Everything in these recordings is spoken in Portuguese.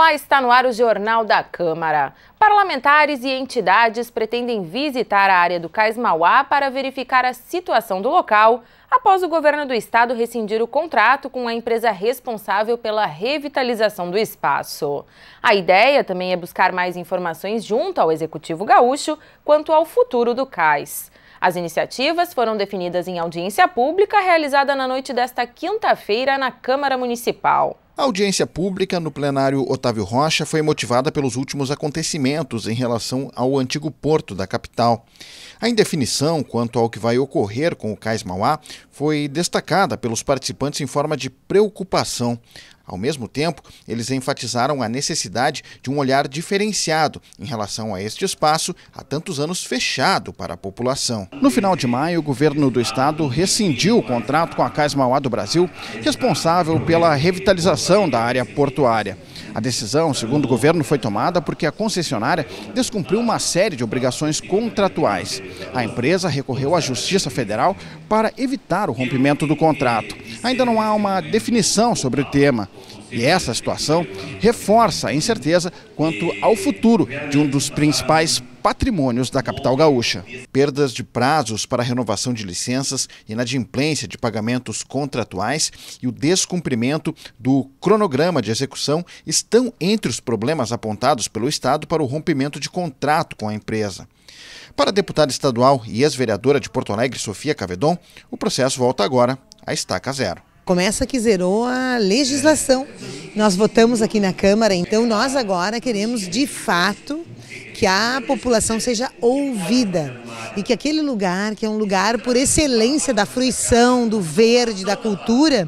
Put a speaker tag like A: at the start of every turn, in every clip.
A: Olá, está no ar o Jornal da Câmara. Parlamentares e entidades pretendem visitar a área do Cais Mauá para verificar a situação do local após o governo do estado rescindir o contrato com a empresa responsável pela revitalização do espaço. A ideia também é buscar mais informações junto ao Executivo Gaúcho quanto ao futuro do Cais. As iniciativas foram definidas em audiência pública realizada na noite desta quinta-feira na Câmara Municipal.
B: A audiência pública no plenário Otávio Rocha foi motivada pelos últimos acontecimentos em relação ao antigo porto da capital. A indefinição quanto ao que vai ocorrer com o Cais Mauá foi destacada pelos participantes em forma de preocupação. Ao mesmo tempo, eles enfatizaram a necessidade de um olhar diferenciado em relação a este espaço há tantos anos fechado para a população. No final de maio, o governo do estado rescindiu o contrato com a Cais Mauá do Brasil, responsável pela revitalização da área portuária. A decisão, segundo o governo, foi tomada porque a concessionária descumpriu uma série de obrigações contratuais. A empresa recorreu à Justiça Federal para evitar o rompimento do contrato. Ainda não há uma definição sobre o tema. E essa situação reforça a incerteza quanto ao futuro de um dos principais patrimônios da capital gaúcha. Perdas de prazos para renovação de licenças, inadimplência de pagamentos contratuais e o descumprimento do cronograma de execução estão entre os problemas apontados pelo Estado para o rompimento de contrato com a empresa. Para a deputada estadual e ex-vereadora de Porto Alegre, Sofia Cavedon, o processo volta agora à estaca zero.
C: Começa que zerou a legislação. Nós votamos aqui na Câmara, então nós agora queremos de fato que a população seja ouvida e que aquele lugar, que é um lugar por excelência da fruição, do verde, da cultura,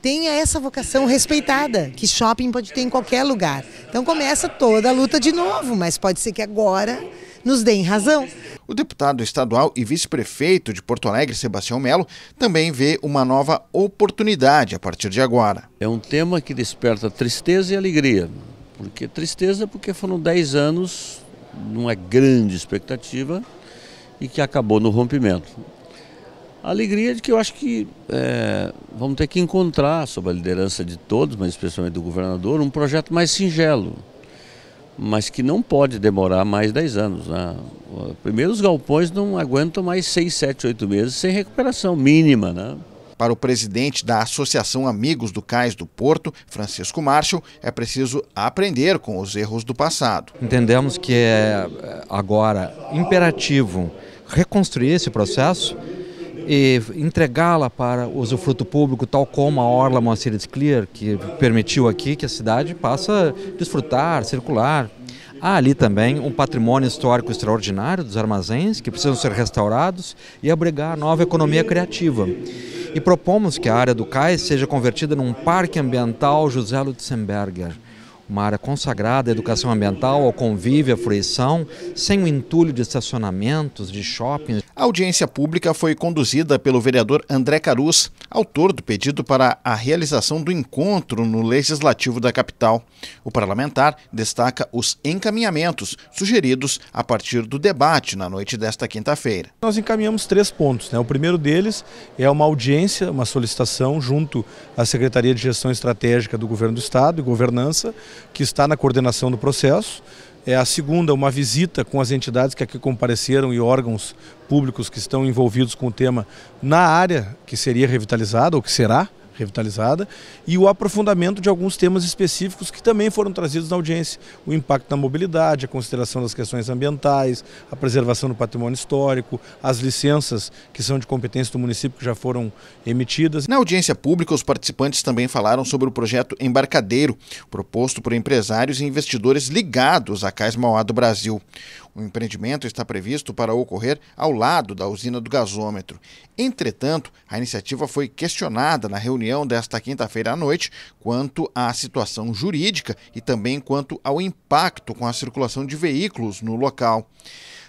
C: tenha essa vocação respeitada, que shopping pode ter em qualquer lugar. Então começa toda a luta de novo, mas pode ser que agora nos deem razão.
B: O deputado estadual e vice-prefeito de Porto Alegre, Sebastião Melo, também vê uma nova oportunidade a partir de agora. É um tema que desperta tristeza e alegria. Porque tristeza é porque foram 10 anos numa grande expectativa e que acabou no rompimento. A alegria é de que eu acho que é, vamos ter que encontrar, sob a liderança de todos, mas especialmente do governador, um projeto mais singelo, mas que não pode demorar mais 10 anos. Né? Primeiro, os galpões não aguentam mais 6, 7, 8 meses sem recuperação mínima. Né? Para o presidente da Associação Amigos do Cais do Porto, Francisco Marshall, é preciso aprender com os erros do passado. Entendemos que é, é agora imperativo reconstruir esse processo e entregá-la para usufruto público, tal como a Orla Moacir Clear, que permitiu aqui que a cidade passe a desfrutar, circular, Há ali também um patrimônio histórico extraordinário dos armazéns que precisam ser restaurados e abrigar a nova economia criativa. E propomos que a área do cais seja convertida num parque ambiental José Lutzenberger uma área consagrada à educação ambiental, ao convívio, à fruição, sem o entulho de estacionamentos, de shoppings, a audiência pública foi conduzida pelo vereador André Carus, autor do pedido para a realização do encontro no Legislativo da capital. O parlamentar destaca os encaminhamentos sugeridos a partir do debate na noite desta quinta-feira.
C: Nós encaminhamos três pontos. Né? O primeiro deles é uma audiência, uma solicitação junto à Secretaria de Gestão Estratégica do Governo do Estado e Governança, que está na coordenação do processo. É a segunda, uma visita com as entidades que aqui compareceram e órgãos públicos que estão envolvidos com o tema na área que seria revitalizada ou que será revitalizada, e o aprofundamento de alguns temas específicos que também foram trazidos na audiência. O impacto na mobilidade, a consideração das questões ambientais, a preservação do patrimônio histórico, as licenças que são de competência do município que já foram
B: emitidas. Na audiência pública, os participantes também falaram sobre o projeto Embarcadeiro, proposto por empresários e investidores ligados à Cais Mauá do Brasil. O empreendimento está previsto para ocorrer ao lado da usina do gasômetro. Entretanto, a iniciativa foi questionada na reunião desta quinta-feira à noite quanto à situação jurídica e também quanto ao impacto com a circulação de veículos no local.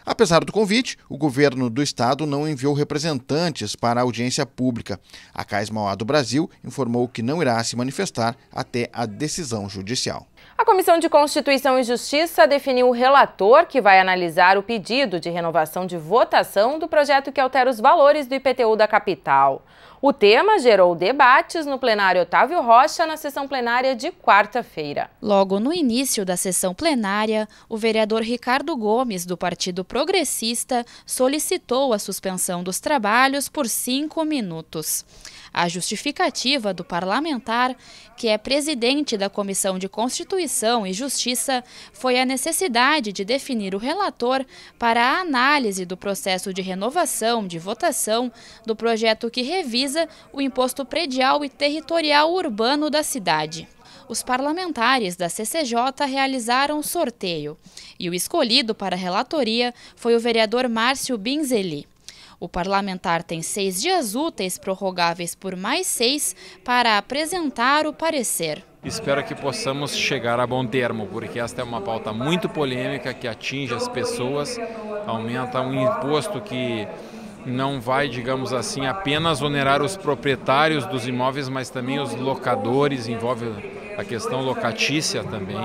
B: Apesar do convite, o governo do estado não enviou representantes para a audiência pública. A Cais Mauá do Brasil informou que não irá se manifestar até a decisão judicial.
A: A Comissão de Constituição e Justiça definiu o relator que vai analisar o pedido de renovação de votação do projeto que altera os valores do IPTU da capital. O tema gerou debates no plenário Otávio Rocha na sessão plenária de
D: quarta-feira. Logo no início da sessão plenária, o vereador Ricardo Gomes, do Partido Progressista, solicitou a suspensão dos trabalhos por cinco minutos. A justificativa do parlamentar, que é presidente da Comissão de Constituição e Justiça, foi a necessidade de definir o relator para a análise do processo de renovação de votação do projeto que revisa o imposto predial e territorial urbano da cidade os parlamentares da CCJ realizaram sorteio e o escolhido para a relatoria foi o vereador Márcio Binzeli. O parlamentar tem seis dias úteis prorrogáveis por mais seis para apresentar o parecer.
C: Espero que
B: possamos chegar a bom termo, porque esta é uma pauta muito polêmica que atinge as pessoas, aumenta um imposto que não vai, digamos assim, apenas onerar os proprietários dos imóveis, mas também os locadores, envolve a questão locatícia também.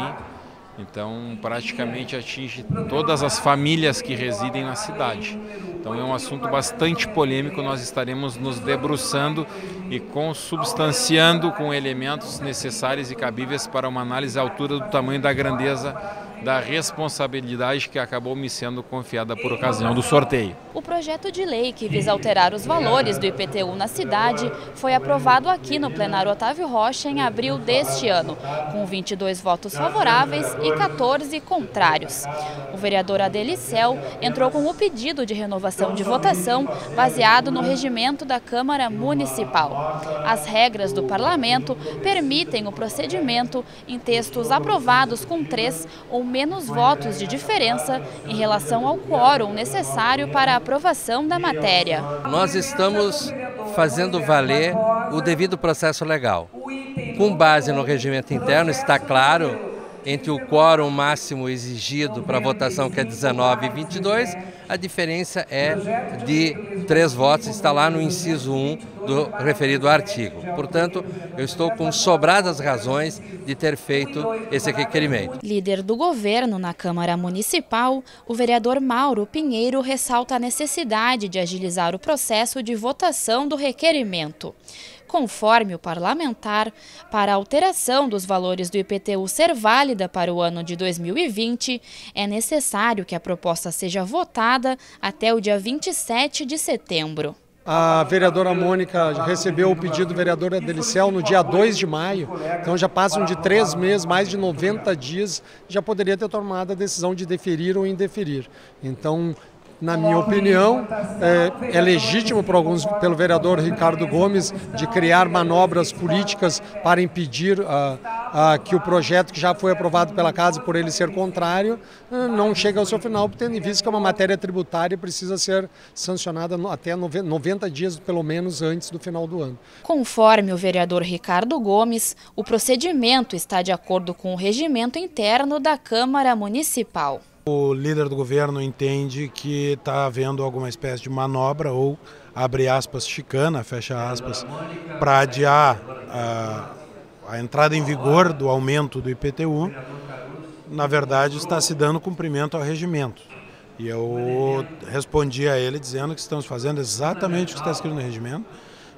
B: Então, praticamente atinge todas as famílias que residem na cidade. Então é um assunto bastante polêmico, nós estaremos nos debruçando e consubstanciando com elementos necessários e cabíveis para uma análise à altura do tamanho da grandeza da responsabilidade que acabou me sendo confiada por ocasião do sorteio.
D: O projeto de lei que visa alterar os valores do IPTU na cidade foi aprovado aqui no plenário Otávio Rocha em abril deste ano, com 22 votos favoráveis e 14 contrários. O vereador Adelicel entrou com o pedido de renovação de votação baseado no regimento da Câmara Municipal. As regras do parlamento permitem o procedimento em textos aprovados com três ou menos votos de diferença em relação ao quórum necessário para a aprovação da matéria.
E: Nós estamos fazendo valer o devido processo legal. Com base no regimento interno, está claro entre o quórum máximo exigido para a votação, que é 19 e 22, a diferença é de três votos, está lá no inciso 1 do referido artigo. Portanto, eu estou com sobradas razões de ter feito esse requerimento.
D: Líder do governo na Câmara Municipal, o vereador Mauro Pinheiro ressalta a necessidade de agilizar o processo de votação do requerimento conforme o parlamentar, para a alteração dos valores do IPTU ser válida para o ano de 2020, é necessário que a proposta seja votada até o dia 27 de setembro.
B: A vereadora Mônica recebeu o pedido do vereador no dia 2 de maio, então já passam de três meses, mais de 90 dias, já poderia ter tomado a decisão de deferir ou indeferir. Então, na minha opinião, é, é legítimo para alguns, pelo vereador Ricardo Gomes de criar manobras políticas para impedir ah, ah, que o projeto que já foi aprovado pela Casa, por ele ser contrário, ah, não chegue ao seu final, tendo em vista que é uma matéria tributária e precisa ser sancionada até 90 dias, pelo menos, antes do final do ano.
D: Conforme o vereador Ricardo Gomes, o procedimento está de acordo com o regimento interno da Câmara Municipal.
C: O líder do governo entende que está havendo alguma espécie de manobra ou, abre aspas, chicana, fecha aspas, para adiar a, a entrada em vigor do aumento do IPTU. Na verdade, está se dando cumprimento ao regimento. E eu respondi a ele dizendo que estamos fazendo exatamente o que está escrito no regimento.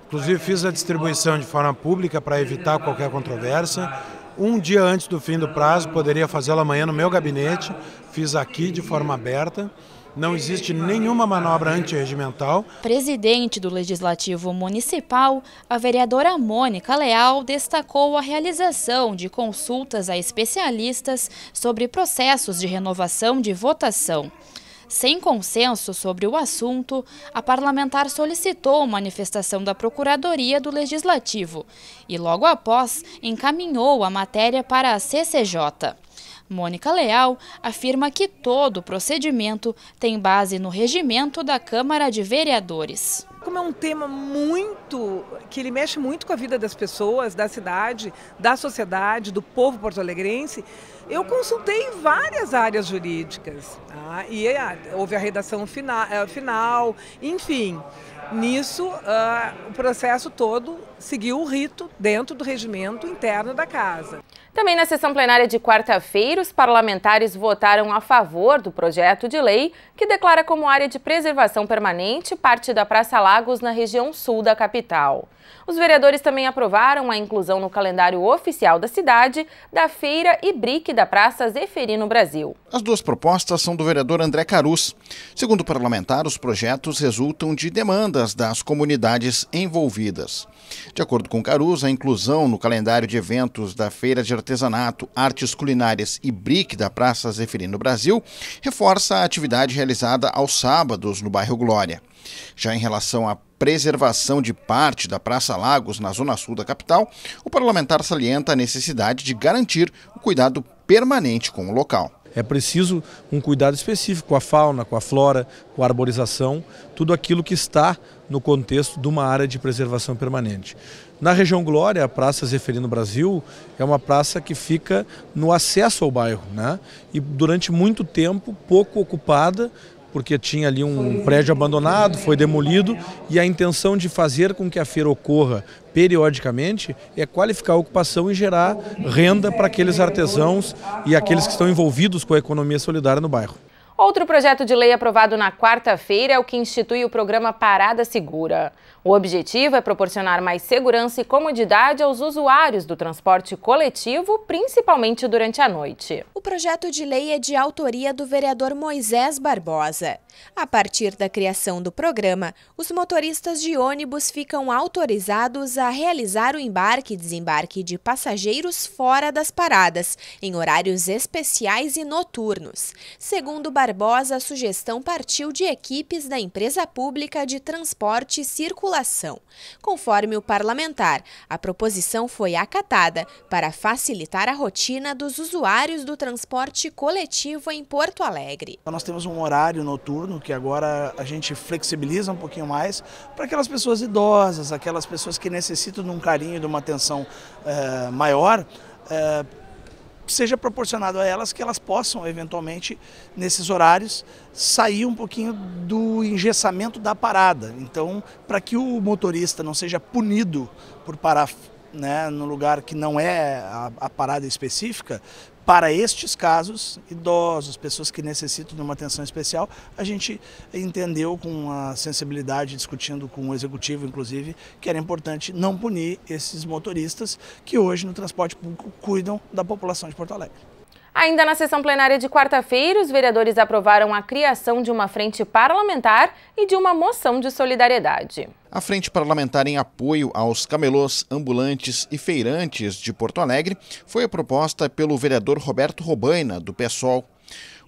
C: Inclusive, fiz a distribuição de forma pública para evitar qualquer controvérsia um dia antes do fim do prazo, poderia fazê-lo amanhã no meu gabinete, fiz aqui de forma aberta. Não existe nenhuma manobra antirregimental.
D: Presidente do Legislativo Municipal, a vereadora Mônica Leal destacou a realização de consultas a especialistas sobre processos de renovação de votação. Sem consenso sobre o assunto, a parlamentar solicitou manifestação da Procuradoria do Legislativo e, logo após, encaminhou a matéria para a CCJ. Mônica Leal afirma que todo o procedimento tem base no regimento da Câmara de Vereadores.
C: Como é um tema muito
E: que ele mexe muito com a vida das pessoas, da cidade, da sociedade, do povo porto-alegrense, eu consultei várias áreas jurídicas tá? e ah, houve a redação final, eh, final enfim. Nisso, ah, o processo todo seguiu o rito dentro do regimento interno da casa. Também
A: na sessão plenária de quarta-feira, os parlamentares votaram a favor do projeto de lei que declara como área de preservação permanente parte da Praça Lagos na região sul da capital. Os vereadores também aprovaram a inclusão no calendário oficial da cidade da feira e brique da Praça Zeferino Brasil.
B: As duas propostas são do vereador André Carus. Segundo o parlamentar, os projetos resultam de demandas das comunidades envolvidas. De acordo com Carus, a inclusão no calendário de eventos da feira de artesanato, artes culinárias e BRIC da Praça Zeferino Brasil, reforça a atividade realizada aos sábados no bairro Glória. Já em relação à preservação de parte da Praça Lagos na zona sul da capital, o parlamentar salienta a necessidade de garantir
C: o cuidado permanente com o local. É preciso um cuidado específico com a fauna, com a flora, com a arborização, tudo aquilo que está no contexto de uma área de preservação permanente. Na região Glória, a Praça Zeferino Brasil é uma praça que fica no acesso ao bairro né? e durante muito tempo pouco ocupada, porque tinha ali um prédio abandonado, foi demolido, e a intenção de fazer com que a feira ocorra periodicamente é qualificar a ocupação e gerar renda para aqueles artesãos e aqueles que estão envolvidos com a economia solidária no bairro.
A: Outro projeto de lei aprovado na quarta-feira é o que institui o programa Parada Segura. O objetivo é proporcionar mais segurança e comodidade aos usuários do transporte coletivo, principalmente durante a noite. O projeto de lei é de autoria do vereador Moisés Barbosa. A partir da criação do programa, os motoristas de ônibus ficam autorizados a realizar o embarque e desembarque de passageiros fora das paradas, em horários especiais e noturnos. Segundo Barbosa, Barbosa, a sugestão partiu de equipes da empresa pública de transporte e circulação. Conforme o parlamentar, a proposição foi acatada para facilitar a rotina dos usuários do transporte coletivo em Porto Alegre.
C: Então, nós temos um horário noturno que agora a gente flexibiliza um pouquinho mais para aquelas pessoas idosas, aquelas pessoas que necessitam de um carinho, de uma atenção é, maior. É, seja proporcionado a elas que elas possam, eventualmente, nesses horários, sair um pouquinho do engessamento da parada. Então, para que o motorista não seja punido por parar né, no lugar que não é a, a, parada específica, para estes casos, idosos, pessoas que necessitam de uma atenção especial, a gente entendeu com a sensibilidade, discutindo com o executivo, inclusive, que era importante não punir esses motoristas que hoje no transporte público cuidam da população de Porto Alegre.
A: Ainda na sessão plenária de quarta-feira, os vereadores aprovaram a criação de uma frente parlamentar e de uma moção de solidariedade.
B: A frente parlamentar em apoio aos camelôs, ambulantes e feirantes de Porto Alegre foi proposta pelo vereador Roberto Robaina, do PSOL.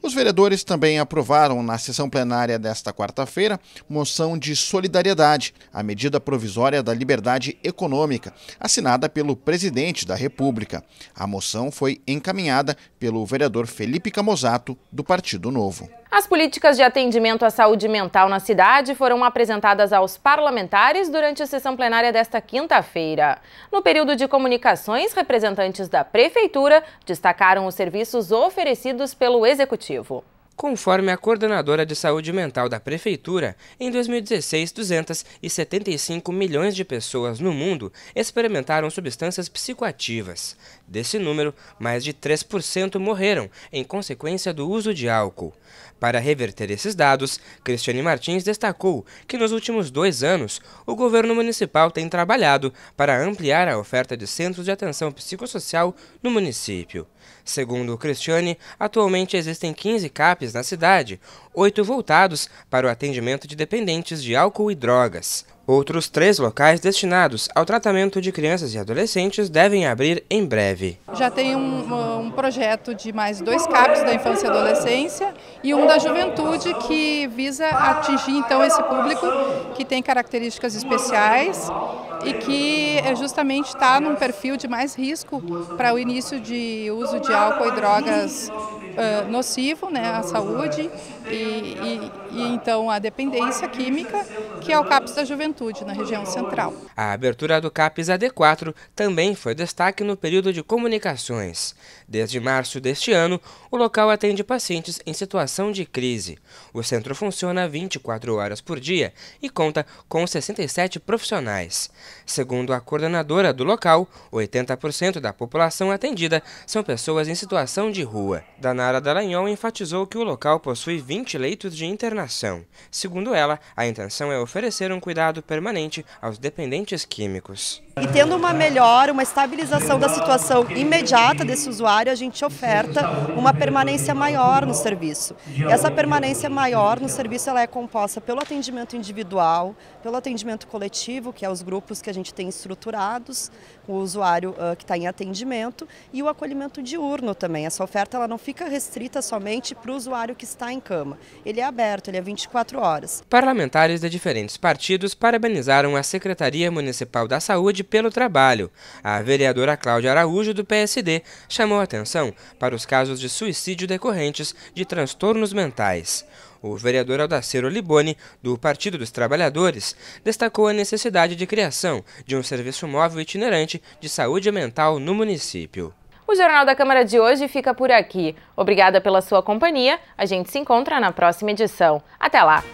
B: Os vereadores também aprovaram na sessão plenária desta quarta-feira moção de solidariedade a medida provisória da liberdade econômica, assinada pelo presidente da República. A moção foi encaminhada pelo vereador Felipe Camozato, do Partido Novo.
A: As políticas de atendimento à saúde mental na cidade foram apresentadas aos parlamentares durante a sessão plenária desta quinta-feira. No período de comunicações, representantes da Prefeitura destacaram os serviços oferecidos pelo Executivo.
E: Conforme a coordenadora de saúde mental da Prefeitura, em 2016, 275 milhões de pessoas no mundo experimentaram substâncias psicoativas. Desse número, mais de 3% morreram em consequência do uso de álcool. Para reverter esses dados, Cristiane Martins destacou que nos últimos dois anos, o governo municipal tem trabalhado para ampliar a oferta de centros de atenção psicossocial no município. Segundo Cristiane, atualmente existem 15 CAPs na cidade, oito voltados para o atendimento de dependentes de álcool e drogas. Outros três locais destinados ao tratamento de crianças e adolescentes devem abrir em breve.
D: Já tem um, um, projeto de mais dois CAPs da infância e adolescência e um da juventude que visa atingir então esse público que tem características especiais e que é, justamente está num perfil de mais risco para o início de uso de álcool e drogas uh, nocivo né, à saúde e, e, e então a dependência química, que é o CAPS da juventude na região central.
E: A abertura do CAPS AD4 também foi destaque no período de comunicações. Desde março deste ano, o local atende pacientes em situação de crise. O centro funciona 24 horas por dia e conta com 67 profissionais. Segundo a coordenadora do local, 80% da população atendida são pessoas em situação de rua. Danara Dallagnol enfatizou que o local possui 20 20 leitos de internação. Segundo ela, a intenção é oferecer um cuidado permanente aos dependentes químicos. E
D: tendo uma melhora, uma estabilização da situação imediata desse usuário, a gente oferta uma permanência maior no serviço. E essa permanência maior no serviço ela é composta pelo atendimento individual, pelo atendimento coletivo, que é os grupos que a gente tem estruturados, o usuário uh, que está em atendimento, e o acolhimento diurno também. Essa oferta ela não fica restrita somente para o usuário que está em cama. Ele é aberto, ele é 24 horas.
E: Parlamentares de diferentes partidos parabenizaram a Secretaria Municipal da Saúde pelo trabalho. A vereadora Cláudia Araújo, do PSD, chamou atenção para os casos de suicídio decorrentes de transtornos mentais. O vereador Aldacero Liboni, do Partido dos Trabalhadores, destacou a necessidade de criação de um serviço móvel itinerante de saúde mental no município.
A: O Jornal da Câmara de hoje fica por aqui. Obrigada pela sua companhia. A gente se encontra na próxima edição. Até lá!